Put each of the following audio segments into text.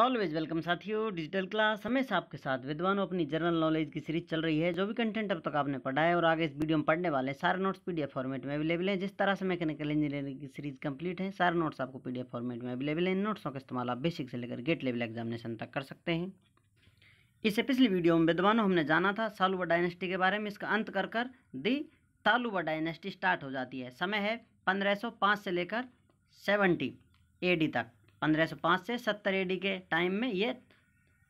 always welcome साथियों digital class हमेशा आपके साथ विद्वानों अपनी जनरल नॉलेज की सीरीज चल रही है जो भी कंटेंट अब तक आपने पढ़ा है और आगे इस वीडियो में पढ़ने वाले सारे नोट्स पीडीएफ फॉर्मेट में अवेलेबल हैं जिस तरह से मैकेनिकल इंजीनियरिंग की सीरीज कंप्लीट है सारे नोट्स आपको पी फॉर्मेट में अवेलेबल है इन नोट्सों का इस्तेमाल आप बेसिक से लेकर गेट लेवल एग्जामिनेशन तक कर सकते हैं इससे पिछली वीडियो में विद्वानों हमने जाना था सालुबा डायनेस्टी के बारे में इसका अंत कर कर दी तालुबा डायनेस्टी स्टार्ट हो जाती है समय है पंद्रह से लेकर सेवेंटी ए तक 1505 से सत्तर एडी के टाइम में ये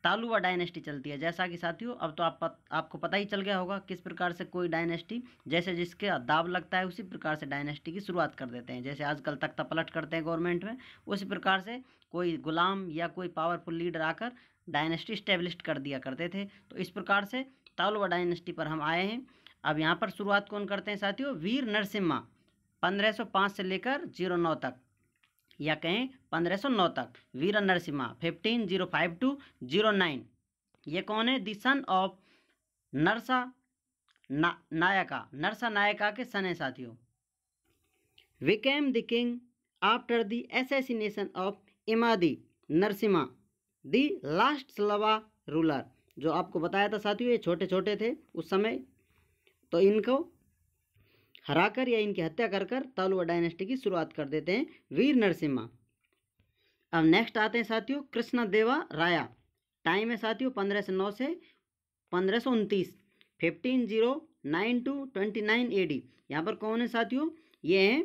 तालुवा डायनेस्टी चलती है जैसा कि साथियों अब तो आप आपको पता ही चल गया होगा किस प्रकार से कोई डायनेस्टी जैसे जिसके दाव लगता है उसी प्रकार से डायनेस्टी की शुरुआत कर देते हैं जैसे आजकल तक पलट करते हैं गवर्नमेंट में उसी प्रकार से कोई गुलाम या कोई पावरफुल लीडर आकर डायनेस्टी स्टेब्लिश कर दिया करते थे तो इस प्रकार से तालुवा डायनेस्टी पर हम आए हैं अब यहाँ पर शुरुआत कौन करते हैं साथियों वीर नरसिम्हा पंद्रह से लेकर जीरो तक या कहें 1509 तक Veera Narasimha fifteen zero five to zero nine ये कौन है दी सन ऑफ नरसा ना, नायका नरसा नायका के सन है साथियों became the king after the assassination of Immadi Narasimha the last Saluva ruler जो आपको बताया था साथियों ये छोटे छोटे थे उस समय तो इनको हराकर या इनकी हत्या कर कर तालुआ डायनेस्टी की शुरुआत कर देते हैं वीर नरसिम्हा अब नेक्स्ट आते हैं साथियों कृष्ण देवा राया टाइम है साथियों पंद्रह सौ नौ से पंद्रह सौ उनतीस fifteen zero nine to twenty nine A D यहाँ पर कौन है साथियों ये हैं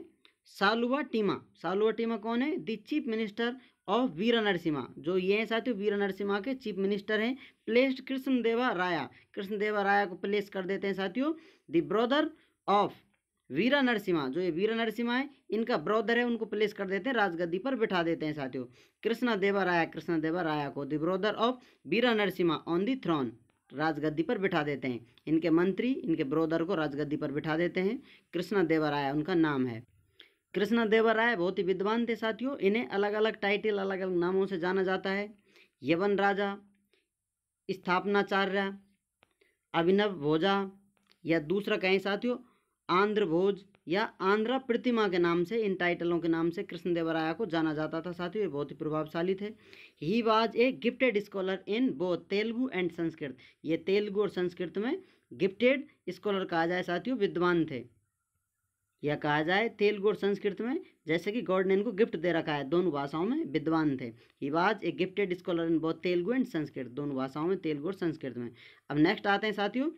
सालुआ टीमा सालुआ टीमा कौन है the chief minister of Veera Narasimha जो ये हैं साथियों वीरा नरसिम्हा के चीफ मिनिस्टर हैं प्लेस्ड कृष्णदेवा राया कृष्णदेवा राया को प्लेस कर देते हैं साथियों the brother of Veera Narasimha जो ये वीरा नरसिम्हा है इनका ब्रोदर है उनको प्लेस कर देते हैं राजगद्दी पर बिठा देते हैं साथियों कृष्णा देवा राया कृष्णा देवा राया को the brother of Veera Narasimha on the throne राजगद्दी पर बिठा देते हैं इनके मंत्री इनके ब्रोदर को राजगद्दी पर बिठा देते हैं कृष्णा राय उनका नाम है कृष्णा राय बहुत ही विद्वान थे साथियों इन्हें अलग अलग टाइटल अलग अलग नामों से जाना जाता है यवन राजा स्थापनाचार्य अभिनव भोजा या दूसरा कहें साथियों आंध्र भोज या आंध्रा प्रतिमा के नाम से इन टाइटलों के नाम से कृष्णदेवराया को जाना जाता था साथ ही वे बहुत ही प्रभावशाली थे he was a gifted scholar in both Telugu and Sanskrit ये तेलुगु और संस्कृत में गिफ्टेड स्कॉलर कहा जाए साथियों विद्वान थे यह कहा जाए तेलुगु और संस्कृत में जैसे कि गॉड ने इनको गिफ्ट दे रखा है दोनों भाषाओं में विद्वान थे he was a gifted scholar in both Telugu and Sanskrit दोनों भाषाओं में तेलुगु और संस्कृत में अब नेक्स्ट आते हैं साथियों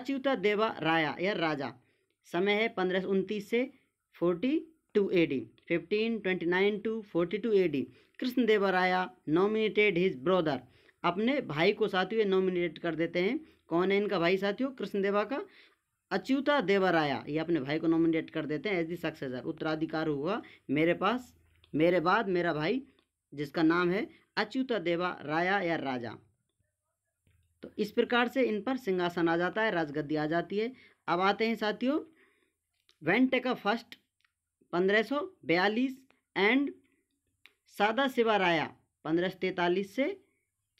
अच्युता देवा राया या राजा समय है पंद्रह उनतीस से forty two A D fifteen twenty nine to forty two A D Krishnadeva Raya nominated his brother अपने भाई को हुए नॉमिनेट कर देते हैं कौन है इनका भाई साथियों कृष्णदेवा का अच्युता देवराया ये अपने भाई को नॉमिनेट कर देते हैं एज दी सक्सेसर उत्तराधिकार हुआ मेरे पास मेरे बाद मेरा भाई जिसका नाम है अच्युता देवा राया या राजा इस प्रकार से इन पर सिंहासन आ जाता है राजगद्दी आ जाती है अब आते हैं साथियों वेंटेका फर्स्ट पंद्रह एंड सादा शिवा राया पंद्रह से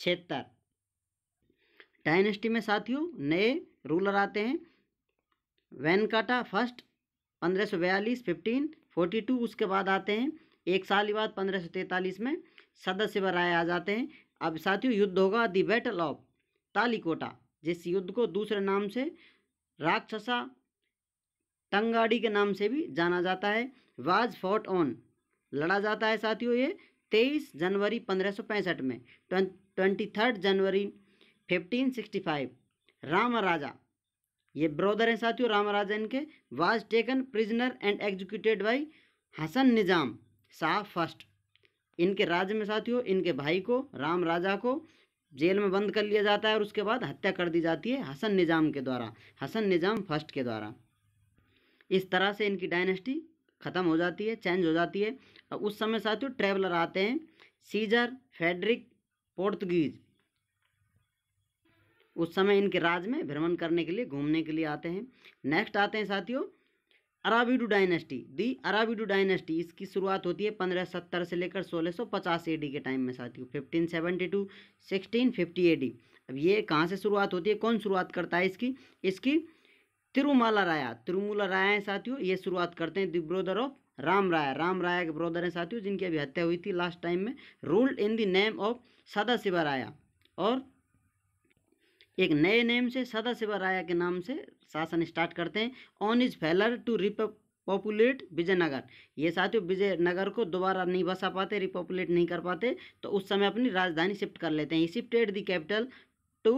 छिहत्तर डायनेस्टी में साथियों नए रूलर आते हैं वैनकाटा फर्स्ट पंद्रह सौ बयालीस फिफ्टीन फोर्टी टू उसके बाद आते हैं एक साल ही बाद पंद्रह सौ तैंतालीस में सदस्य राय आ जाते हैं अब साथियों युद्ध होगा दी बैटल ऑफ तालिकोटा जिस युद्ध को दूसरे नाम से राक्षसा तंगाड़ी के नाम से भी जाना जाता है वाज फोर्ट ऑन लड़ा जाता है साथियों ये तेईस जनवरी पंद्रह में twenty third January 1565 Ram Raja ये ब्रदर हैं साथियों राम राजा इनके was taken prisoner and executed by Hasan Nizam Shah first इनके राज्य में साथियों इनके भाई को राम राजा को जेल में बंद कर लिया जाता है और उसके बाद हत्या कर दी जाती है हसन निज़ाम के द्वारा हसन निज़ाम फर्स्ट के द्वारा इस तरह से इनकी डायनेस्टी ख़त्म हो जाती है चेंज हो जाती है और उस समय साथियों ट्रैवलर आते हैं सीजर फेडरिक पोर्तगीज उस समय इनके राज में भ्रमण करने के लिए घूमने के लिए आते हैं नेक्स्ट आते हैं साथियों अराबिडु डायनेस्टी दी अराबिडु डायनेस्टी इसकी शुरुआत होती है पंद्रह सत्तर से लेकर सोलह सौ पचास एडी के टाइम में साथियों fifteen seventy to sixteen fifty AD अब ये कहाँ से शुरुआत होती है कौन शुरुआत करता है इसकी इसकी तिरुमाला राया तिरुमूला राया है साथियों ये शुरुआत करते हैं the brother of Rama Raya Rama Raya के ब्रोदर हैं साथियों जिनकी अभी हत्या हुई थी लास्ट टाइम में ruled in the name of Sada Shiva राया और एक नए नेम से सदा शिवा राया के नाम से शासन स्टार्ट करते हैं on his failure to repopulate Vijayanagar ये साथियों विजयनगर को दोबारा नहीं बसा पाते रिपोपुलेट नहीं कर पाते तो उस समय अपनी राजधानी शिफ्ट कर लेते हैं shifted the capital to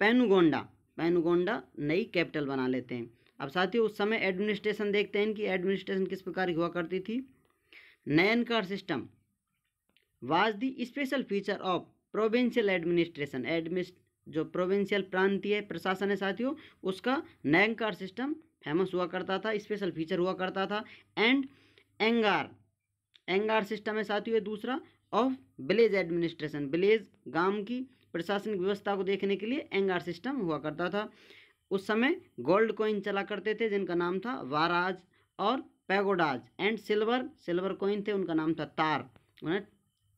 Penukonda Penukonda नई कैपिटल बना लेते हैं अब साथियों उस समय एडमिनिस्ट्रेशन देखते हैं कि एडमिनिस्ट्रेशन किस प्रकार की हुआ करती थी Nayankara system was the special feature of provincial administration एडमिनिस्ट जो प्रोविंशियल प्रांतीय प्रशासन है साथियों उसका नैंकार सिस्टम फेमस हुआ करता था स्पेशल फीचर हुआ करता था एंड एंगार एंगार सिस्टम है साथियों दूसरा ऑफ विलेज एडमिनिस्ट्रेशन विलेज गांव की प्रशासनिक व्यवस्था को देखने के लिए एंगार सिस्टम हुआ करता था उस समय गोल्ड कॉइन चला करते थे जिनका नाम था वाराज और pagodas and silver silver coin थे उनका नाम था तार उन्हें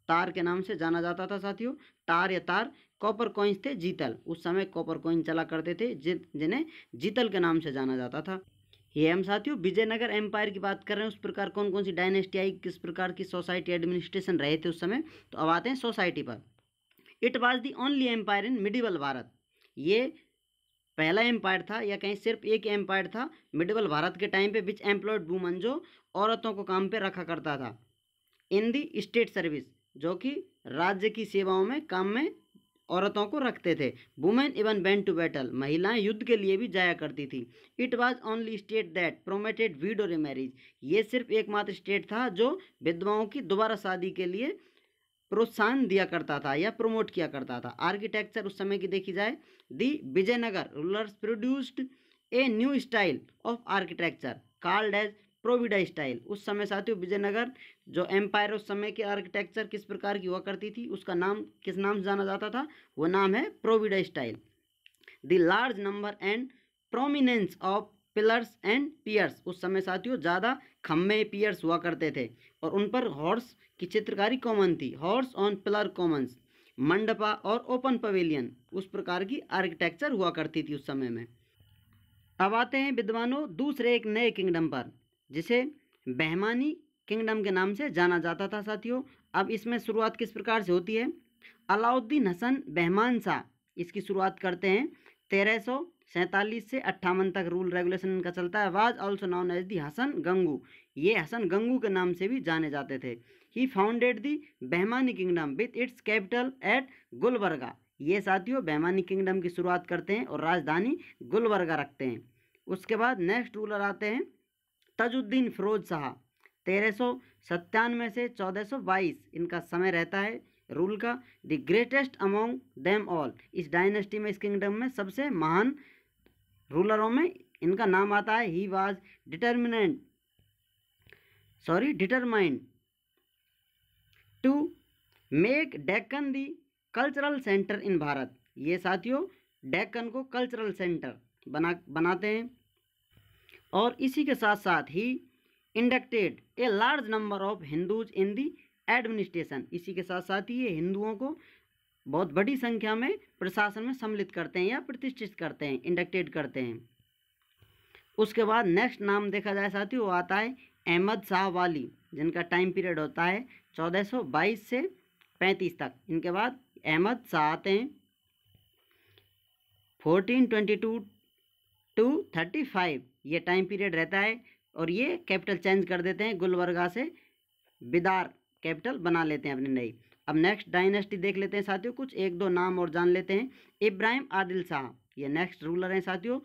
तार के नाम से जाना जाता था साथियों तार या तार कॉपर कॉइन्स थे जीतल उस समय कॉपर कॉइन चला करते थे जिन्हें जीतल के नाम से जाना जाता था ये हम साथियों विजयनगर एम्पायर की बात कर रहे हैं उस प्रकार कौन कौन सी डायनेस्टी आई किस प्रकार की सोसाइटी एडमिनिस्ट्रेशन रहे थे उस समय तो अब आते हैं सोसाइटी पर it was the only empire in medieval Bharat ये पहला एम्पायर था या कहीं सिर्फ एक एम्पायर था मिडिवल भारत के टाइम पे विच एम्प्लॉयड वूमन जो औरतों को काम पे रखा करता था इन दी स्टेट सर्विस जो कि राज्य की सेवाओं में काम में औरतों को रखते थे वुमेन इवन बैन टू बैटल महिलाएं युद्ध के लिए भी जाया करती थी it was only state that promoted widow marriage ये सिर्फ एकमात्र स्टेट था जो विधवाओं की दोबारा शादी के लिए प्रोत्साहन दिया करता था या प्रमोट किया करता था आर्किटेक्चर उस समय की देखी जाए the Vijayanagara rulers produced a new style of architecture called as provida style उस समय साथियों विजयनगर जो एम्पायर उस समय की आर्किटेक्चर किस प्रकार की हुआ करती थी उसका नाम किस नाम से जाना जाता था वो नाम है provida style the large number and prominence of pillars and piers उस समय साथियों ज़्यादा खम्भे पियर्स हुआ करते थे और उन पर हॉर्स की चित्रकारी कॉमन थी horse on pillar commons mandapa और ओपन पवेलियन उस प्रकार की आर्किटेक्चर हुआ करती थी उस समय में अब आते हैं विद्वानों दूसरे एक नए किंगडम पर जिसे बहमानी किंगडम के नाम से जाना जाता था साथियों अब इसमें शुरुआत किस प्रकार से होती है अलाउद्दीन हसन बहमान शाह इसकी शुरुआत करते हैं तेरह सौ सैंतालीस से अट्ठावन तक रूल रेगुलेशन का चलता है was also known as the Hasan Gangu ये हसन गंगू के नाम से भी जाने जाते थे he founded the Bahmani kingdom with its capital at Gulbarga ये साथियों बहमानी किंगडम की शुरुआत करते हैं और राजधानी गुलबर्गा रखते हैं उसके बाद नेक्स्ट रूलर आते हैं तजुद्दीन फिरोज शाह तेरह सौ सत्तानवे से चौदह सौ बाईस इनका समय रहता है रूल का the greatest among them all इस डायनेस्टी में इस किंगडम में सबसे महान रूलरों में इनका नाम आता है he was determinant sorry determined to make Deccan the cultural centre in Bharat ये साथियों डेक्कन को कल्चरल सेंटर बना बनाते हैं और इसी के साथ साथ ही inducted a large number of Hindus in the administration इसी के साथ साथ ही ये हिंदुओं को बहुत बड़ी संख्या में प्रशासन में सम्मिलित करते हैं या प्रतिष्ठित करते हैं इंडक्टेड करते हैं उसके बाद नेक्स्ट नाम देखा जाए साथी वो आता है अहमद शाह वाली जिनका टाइम पीरियड होता है 1422 से 35 तक इनके बाद अहमद शाह आते हैं 1422 टू फाइव ये टाइम पीरियड रहता है और ये कैपिटल चेंज कर देते हैं गुलबर्गा से बिदार कैपिटल बना लेते हैं अपनी नई अब नेक्स्ट डायनेस्टी देख लेते हैं साथियों कुछ एक दो नाम और जान लेते हैं इब्राहिम आदिल शाह ये नेक्स्ट रूलर हैं साथियों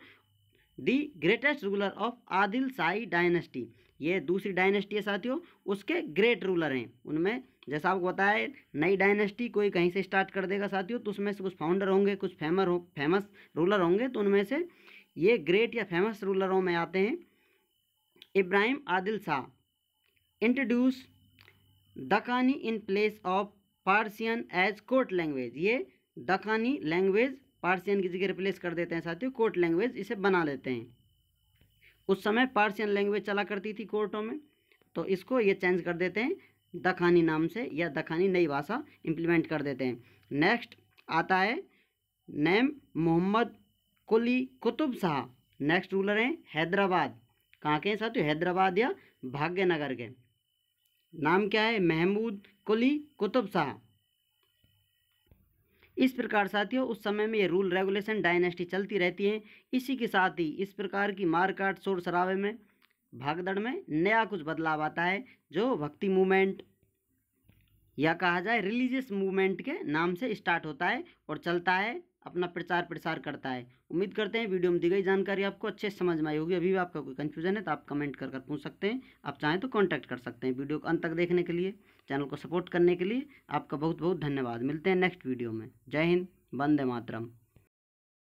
the greatest ruler of Adil Shahi dynasty ये दूसरी डायनेस्टी है साथियों उसके ग्रेट रूलर हैं उनमें जैसा आपको बताया नई डायनेस्टी कोई कहीं से स्टार्ट कर देगा साथियों तो उसमें से कुछ फाउंडर होंगे कुछ फेमर हो फेमस रूलर होंगे तो उनमें से ये ग्रेट या फेमस रूलरों में आते हैं Ibrahim Adil Shah introduce Dakhani in place of Persian as court language ये दकानी लैंग्वेज पारसियन की जगह रिप्लेस कर देते हैं साथियों कोर्ट लैंग्वेज इसे बना लेते हैं उस समय पारसियन लैंग्वेज चला करती थी कोर्टों में तो इसको ये चेंज कर देते हैं दखानी नाम से या दखानी नई भाषा इम्प्लीमेंट कर देते हैं नेक्स्ट आता है name Mohammad Quli Qutub Shah next ruler हैं हैदराबाद कहाँ के हैं साथियों हैदराबाद या भाग्यनगर के नाम क्या है महमूद कुली कुतुब शाह इस प्रकार साथियों उस समय में ये रूल रेगुलेशन डायनेस्टी चलती रहती है इसी के साथ ही इस प्रकार की मारकाट शोर शराबे में भागदड़ में नया कुछ बदलाव आता है जो भक्ति मूवमेंट या कहा जाए रिलीजियस मूवमेंट के नाम से स्टार्ट होता है और चलता है अपना प्रचार प्रसार करता है उम्मीद करते हैं वीडियो में दी गई जानकारी आपको अच्छे समझ में आई होगी अभी भी आपका कोई कन्फ्यूजन है तो आप कमेंट कर कर पूछ सकते हैं आप चाहें तो कॉन्टैक्ट कर सकते हैं वीडियो को अंत तक देखने के लिए चैनल को सपोर्ट करने के लिए आपका बहुत बहुत धन्यवाद मिलते हैं नेक्स्ट वीडियो में जय हिंद वंदे मातरम